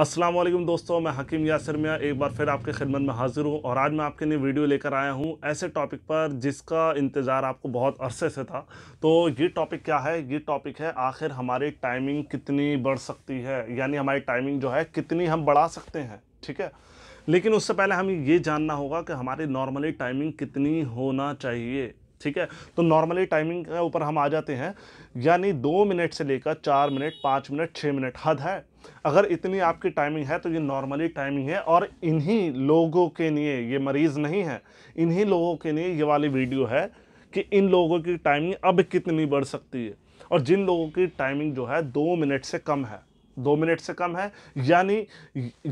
असलम दोस्तों मैं हकीम यासर मियाँ एक बार फिर आपके खिदमत में हाज़िर हूँ और आज मैं आपके लिए वीडियो लेकर आया हूँ ऐसे टॉपिक पर जिसका इंतज़ार आपको बहुत अरसे से था तो ये टॉपिक क्या है ये टॉपिक है आखिर हमारी टाइमिंग कितनी बढ़ सकती है यानी हमारी टाइमिंग जो है कितनी हम बढ़ा सकते हैं ठीक है लेकिन उससे पहले हमें ये जानना होगा कि हमारी नॉर्मली टाइमिंग कितनी होना चाहिए ठीक है तो नॉर्मली टाइमिंग के ऊपर हम आ जाते हैं यानी दो मिनट से लेकर चार मिनट पाँच मिनट छः मिनट हद है अगर इतनी आपकी टाइमिंग है तो ये नॉर्मली टाइमिंग है और इन्हीं लोगों के लिए ये मरीज़ नहीं है इन्हीं लोगों के लिए ये वाली वीडियो है कि इन लोगों की टाइमिंग अब कितनी बढ़ सकती है और जिन लोगों की टाइमिंग जो है दो मिनट से कम है दो मिनट से कम है यानी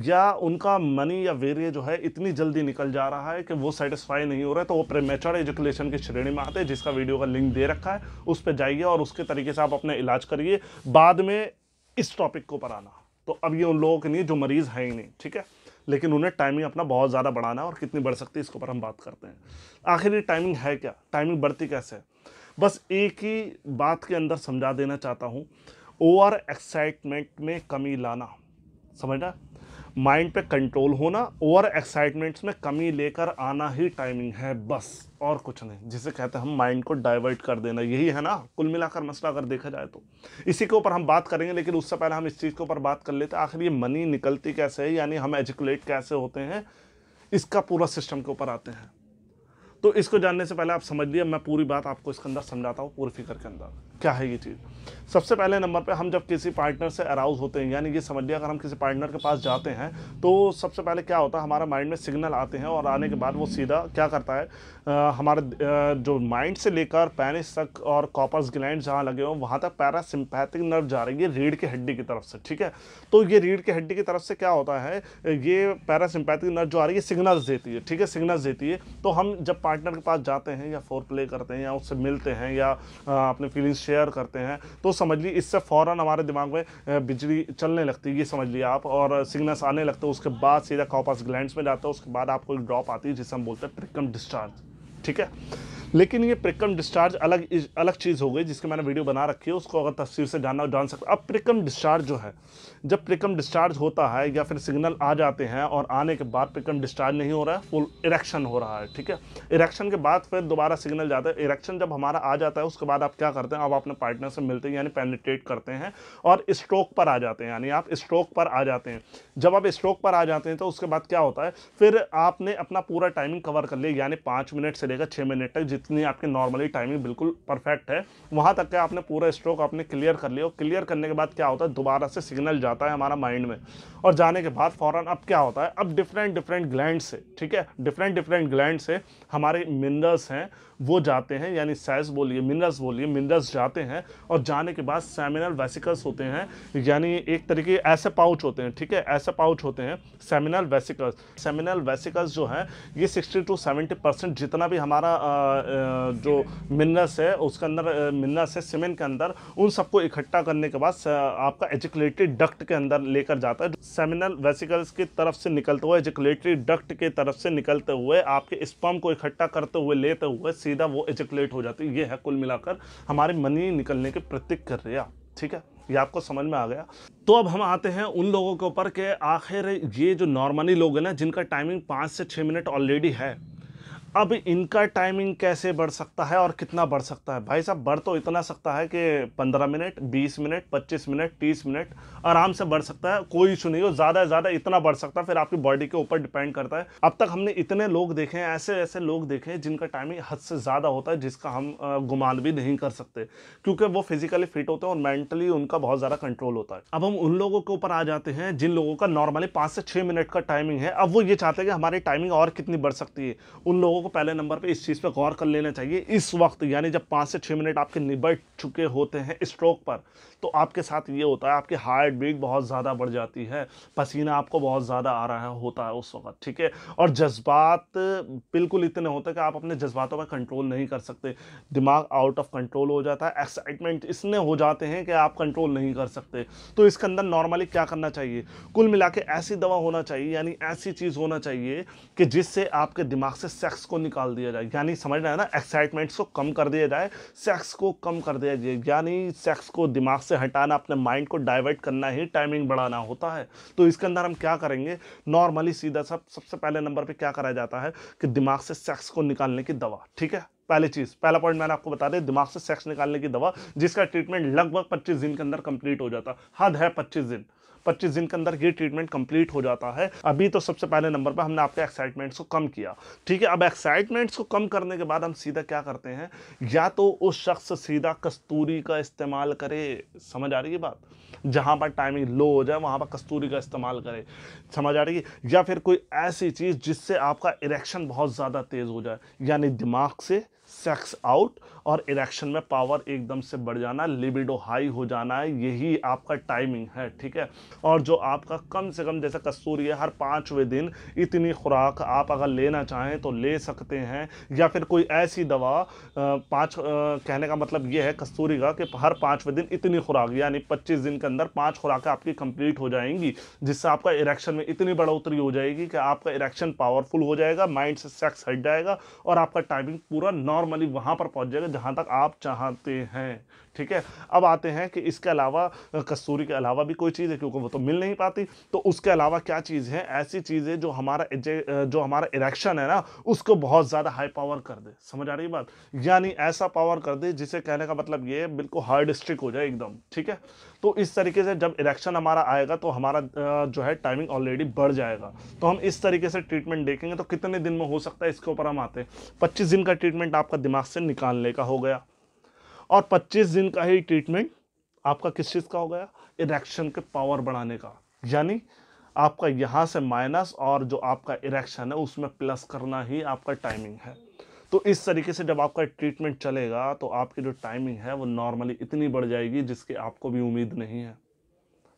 या उनका मनी या वेरिय जो है इतनी जल्दी निकल जा रहा है कि वो सेटिस्फाई नहीं हो रहा है तो वो प्रेमेचर एजुकेशन की श्रेणी में आते हैं जिसका वीडियो का लिंक दे रखा है उस पर जाइए और उसके तरीके से आप अपना इलाज करिए बाद में इस टॉपिक को पर आना तो अब ये उन लोगों के लिए जो मरीज़ हैं ही नहीं ठीक है लेकिन उन्हें टाइमिंग अपना बहुत ज़्यादा बढ़ाना है और कितनी बढ़ सकती है इसके ऊपर हम बात करते हैं आखिर ये टाइमिंग है क्या टाइमिंग बढ़ती कैसे है बस एक ही बात के अंदर समझा देना चाहता हूँ ओवर एक्साइटमेंट में कमी लाना समझना माइंड पे कंट्रोल होना ओवर एक्साइटमेंट्स में कमी लेकर आना ही टाइमिंग है बस और कुछ नहीं जिसे कहते हैं हम माइंड को डाइवर्ट कर देना यही है ना कुल मिलाकर मसला अगर देखा जाए तो इसी के ऊपर हम बात करेंगे लेकिन उससे पहले हम इस चीज़ के ऊपर बात कर लेते हैं आखिर ये मनी निकलती कैसे है यानी हम एजुकुलेट कैसे होते हैं इसका पूरा सिस्टम के ऊपर आते हैं तो इसको जानने से पहले आप समझ लिए मैं पूरी बात आपको इसके अंदर समझाता हूँ पूरी फिक्र के अंदर क्या है ये चीज़ सबसे पहले नंबर पे हम जब किसी पार्टनर से अराउज होते हैं यानी ये समझ लिया अगर हम किसी पार्टनर के पास जाते हैं तो सबसे पहले क्या होता है हमारा माइंड में सिग्नल आते हैं और आने के बाद वो सीधा क्या करता है आ, हमारे जो माइंड से लेकर पैनिस तक और कॉपर्स ग्लैंड जहाँ लगे हों वहाँ तक पैरासिम्पैथिक नर्व जा रही है रीढ़ की हड्डी की तरफ से ठीक है तो ये रीढ़ की हड्डी की तरफ से क्या होता है ये पैरासिम्पैथिक नर्व जो आ रही है सिग्नल्स देती है ठीक है सिग्नल्स देती है तो हम जब पार्टनर के पास जाते हैं या फोर प्ले करते हैं या उससे मिलते हैं या अपने फीलिंग्स शेयर करते हैं तो समझ लीजिए इससे फौरन हमारे दिमाग में बिजली चलने लगती है ये समझ लीजिए आप और सिग्नल्स आने लगते हैं उसके बाद सीधा कॉपस ग्लैंड में जाता है उसके बाद आपको एक ड्रॉप आती है जिसे हम बोलते हैं ट्रिकम डिस्चार्ज ठीक है लेकिन ये प्रिकम डिस्चार्ज अलग अलग चीज़ हो गई जिसकी मैंने वीडियो बना रखी है उसको अगर तस्वीर से जानना जान सकते अब प्रिकम डिस्चार्ज जो है जब प्रिकम डिस्चार्ज होता है या फिर सिग्नल आ जाते हैं और आने के बाद प्रिकम डिस्चार्ज नहीं हो रहा है फुल इरेक्शन हो रहा है ठीक है इरेक्शन के बाद फिर दोबारा सिग्नल जाता है इरेक्शन जब हमारा आ जाता है उसके बाद आप क्या करते हैं आप अपने पार्टनर से मिलते हैं यानी पेनिट्रेट करते हैं और स्ट्रोक पर आ जाते हैं यानी आप स्ट्रोक पर आ जाते हैं जब आप स्ट्रोक पर आ जाते हैं तो उसके बाद क्या होता है फिर आपने अपना पूरा टाइमिंग कवर कर लिया यानी पाँच मिनट से रहेगा छः मिनट तक जितनी आपकी नॉर्मली टाइमिंग बिल्कुल परफेक्ट है वहाँ तक के आपने पूरा स्ट्रोक आपने क्लियर कर लिया और क्लियर करने के बाद क्या होता है दोबारा से सिग्नल जाता है हमारा माइंड में और जाने के बाद फ़ौरन अब क्या होता है अब डिफरेंट डिफरेंट ग्लैंड से ठीक है डिफरेंट डिफरेंट ग्लैंड से हमारे मिनरल्स हैं वो जाते हैं यानी सैस बोलिए मिनरल्स बोलिए मिनरल्स जाते हैं और जाने के बाद सेमिनल वेसिकल्स होते हैं यानी एक तरीके ऐसे पाउच होते हैं ठीक है ऐसे पाउच होते हैं सेमिनल वेसिकल्स सेमिनल वेसिकल्स जो हैं ये 60 टू 70 परसेंट जितना भी हमारा जो मिनरस है उसके अंदर मिनरस है सीमेंट के अंदर उन सबको इकट्ठा करने के बाद आपका एजिकुलेटरी डक्ट के अंदर लेकर जाता है सेमिनल वेसिकल्स की तरफ से निकलते हुए एजिकुलेटरी डक्ट के तरफ से निकलते हुए आपके स्पम को इकट्ठा करते हुए लेते हुए सीधा वो एजिकुलेट हो जाती है ये है कुल मिलाकर हमारे मनी निकलने की प्रतिक्रिया ठीक है ये आपको समझ में आ गया तो अब हम आते हैं उन लोगों के ऊपर के आखिर ये जो नॉर्मली लोग हैं ना जिनका टाइमिंग पाँच से छः मिनट ऑलरेडी है अब इनका टाइमिंग कैसे बढ़ सकता है और कितना बढ़ सकता है भाई साहब बढ़ तो इतना सकता है कि 15 मिनट 20 मिनट 25 मिनट 30 मिनट आराम से बढ़ सकता है कोई इशू नहीं हो ज़्यादा से ज़्यादा इतना बढ़ सकता है फिर आपकी बॉडी के ऊपर डिपेंड करता है अब तक हमने इतने लोग देखे हैं ऐसे ऐसे लोग देखे हैं जिनका टाइमिंग हद से ज़्यादा होता है जिसका हम गुमान भी नहीं कर सकते क्योंकि वो फिजिकली फिट होते हैं और मेंटली उनका बहुत ज़्यादा कंट्रोल होता है अब हम उन लोगों के ऊपर आ जाते हैं जिन लोगों का नॉर्मली पाँच से छः मिनट का टाइमिंग है अब वो ये चाहते हैं कि हमारी टाइमिंग और कितनी बढ़ सकती है उन लोगों को पहले नंबर पे इस चीज़ पे गौर कर लेना चाहिए इस वक्त यानी जब पाँच से छः मिनट आपके निबट चुके होते हैं स्ट्रोक पर तो आपके साथ ये होता है आपकी हार्ट बीट बहुत ज़्यादा बढ़ जाती है पसीना आपको बहुत ज़्यादा आ रहा है होता है उस वक्त ठीक है और जज्बात बिल्कुल इतने होते हैं कि आप अपने जज्बातों पर कंट्रोल नहीं कर सकते दिमाग आउट ऑफ कंट्रोल हो जाता है एक्साइटमेंट इसने हो जाते हैं कि आप कंट्रोल नहीं कर सकते तो इसके अंदर नॉर्मली क्या करना चाहिए कुल मिला ऐसी दवा होना चाहिए यानी ऐसी चीज़ होना चाहिए कि जिससे आपके दिमाग से सेक्स को को निकाल दिया जाए यानी समझना है ना एक्साइटमेंट्स को कम कर दिया जाए सेक्स को कम कर दिया जाए यानी सेक्स को दिमाग से हटाना अपने माइंड को डाइवर्ट करना ही टाइमिंग बढ़ाना होता है तो इसके अंदर हम क्या करेंगे नॉर्मली सीधा सब सबसे पहले नंबर पर क्या कराया जाता है कि दिमाग से सेक्स को निकालने की दवा ठीक है पहली चीज़ पहला पॉइंट मैंने आपको बता दिया दिमाग से सेक्स निकालने की दवा जिसका ट्रीटमेंट लगभग 25 दिन के अंदर कंप्लीट हो जाता हद है 25 दिन पच्चीस दिन के अंदर ये ट्रीटमेंट कंप्लीट हो जाता है अभी तो सबसे पहले नंबर पर हमने आपके एक्साइटमेंट्स को कम किया ठीक है अब एक्साइटमेंट्स को कम करने के बाद हम सीधा क्या करते हैं या तो उस शख्स सीधा कस्तूरी का इस्तेमाल करे समझ आ रही है बात जहाँ पर टाइमिंग लो हो जाए वहाँ पर कस्तूरी का इस्तेमाल करें समझ आ रही है या फिर कोई ऐसी चीज़ जिससे आपका इरेक्शन बहुत ज़्यादा तेज़ हो जाए यानी दिमाग से सेक्स आउट और इरेक्शन में पावर एकदम से बढ़ जाना लिबिडो हाई हो जाना है यही आपका टाइमिंग है ठीक है और जो आपका कम से कम जैसे कस्तूर है हर पाँचवें दिन इतनी खुराक आप अगर लेना चाहें तो ले सकते हैं या फिर कोई ऐसी दवा पाँच कहने का मतलब ये है कस्तूरी का कि हर पाँचवें दिन इतनी खुराक यानी पच्चीस दिन के अंदर पाँच खुराकें आपकी कंप्लीट हो जाएंगी जिससे आपका इरेक्शन में इतनी बढ़ोतरी हो जाएगी कि आपका इरेक्शन पावरफुल हो जाएगा माइंड से सेक्स हट जाएगा और आपका टाइमिंग पूरा नॉन नॉर्मली वहाँ पर पहुँच जाएगा जहाँ तक आप चाहते हैं ठीक है अब आते हैं कि इसके अलावा कस्तूरी के अलावा भी कोई चीज़ है क्योंकि वो तो मिल नहीं पाती तो उसके अलावा क्या चीज़ है ऐसी चीज़ है जो हमारा जो हमारा इरेक्शन है ना उसको बहुत ज़्यादा हाई पावर कर दे समझ आ रही बात यानी ऐसा पावर कर दे जिसे कहने का मतलब ये बिल्कुल हार्ड स्ट्रिक हो जाए एकदम ठीक है तो इस तरीके से जब इरेक्शन हमारा आएगा तो हमारा जो है टाइमिंग ऑलरेडी बढ़ जाएगा तो हम इस तरीके से ट्रीटमेंट देखेंगे तो कितने दिन में हो सकता है इसके ऊपर हम आते हैं पच्चीस दिन का ट्रीटमेंट आपका दिमाग से निकालने का हो गया और 25 दिन का ही ट्रीटमेंट आपका किस चीज़ का हो गया इरेक्शन के पावर बढ़ाने का यानी आपका यहाँ से माइनस और जो आपका इरेक्शन है उसमें प्लस करना ही आपका टाइमिंग है तो इस तरीके से जब आपका ट्रीटमेंट चलेगा तो आपकी जो टाइमिंग है वो नॉर्मली इतनी बढ़ जाएगी जिसकी आपको भी उम्मीद नहीं है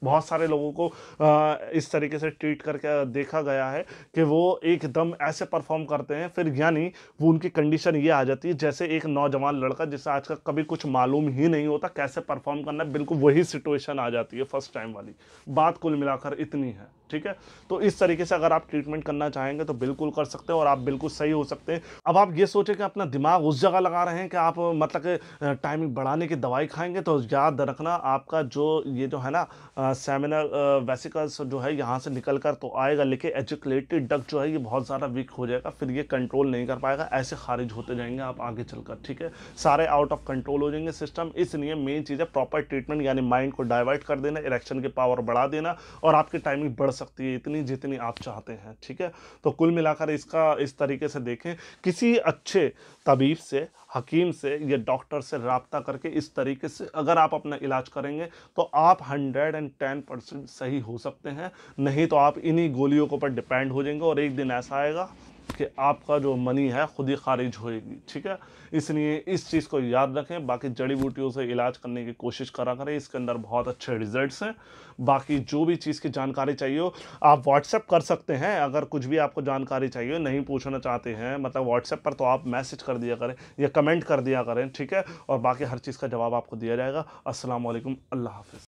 बहुत सारे लोगों को इस तरीके से ट्वीट करके देखा गया है कि वो एकदम ऐसे परफॉर्म करते हैं फिर यानी वो उनकी कंडीशन ये आ जाती है जैसे एक नौजवान लड़का जिसे आज कभी कुछ मालूम ही नहीं होता कैसे परफॉर्म करना बिल्कुल वही सिचुएशन आ जाती है फर्स्ट टाइम वाली बात कुल मिलाकर इतनी है ठीक है तो इस तरीके से अगर आप ट्रीटमेंट करना चाहेंगे तो बिल्कुल कर सकते हैं और आप बिल्कुल सही हो सकते हैं अब आप ये सोचें कि अपना दिमाग उस जगह लगा रहे हैं कि आप मतलब टाइमिंग बढ़ाने की दवाई खाएंगे तो याद रखना आपका जो ये जो है ना सेमिनर वेसिकल्स जो है यहाँ से निकल कर तो आएगा लेकिन एजुकलेटेड डक जो है ये बहुत ज़्यादा वीक हो जाएगा फिर ये कंट्रोल नहीं कर पाएगा ऐसे खारिज होते जाएंगे आप आगे चलकर ठीक है सारे आउट ऑफ कंट्रोल हो जाएंगे सिस्टम इसलिए मेन चीज़ है प्रॉपर ट्रीटमेंट यानी माइंड को डाइवर्ट कर देना इलेक्शन की पावर बढ़ा देना और आपकी टाइमिंग बढ़ सकती है इतनी जितनी आप चाहते हैं ठीक है तो कुल मिलाकर इसका इस तरीके से देखें किसी अच्छे तबीब से हकीम से या डॉक्टर से रबता करके इस तरीके से अगर आप अपना इलाज करेंगे तो आप हंड्रेड एंड टेन परसेंट सही हो सकते हैं नहीं तो आप इन्हीं गोलियों के ऊपर डिपेंड हो जाएंगे और एक दिन ऐसा आएगा कि आपका जो मनी है खुद ही खारिज होएगी ठीक है इसलिए इस चीज़ को याद रखें बाकी जड़ी बूटियों से इलाज करने की कोशिश करा करें इसके अंदर बहुत अच्छे रिजल्ट्स हैं बाकी जो भी चीज़ की जानकारी चाहिए हो आप व्हाट्सएप कर सकते हैं अगर कुछ भी आपको जानकारी चाहिए नहीं पूछना चाहते हैं मतलब व्हाट्सएप पर तो आप मैसेज कर दिया करें या कमेंट कर दिया करें ठीक है और बाकी हर चीज़ का जवाब आपको दिया जाएगा असलम अल्लाह हाफि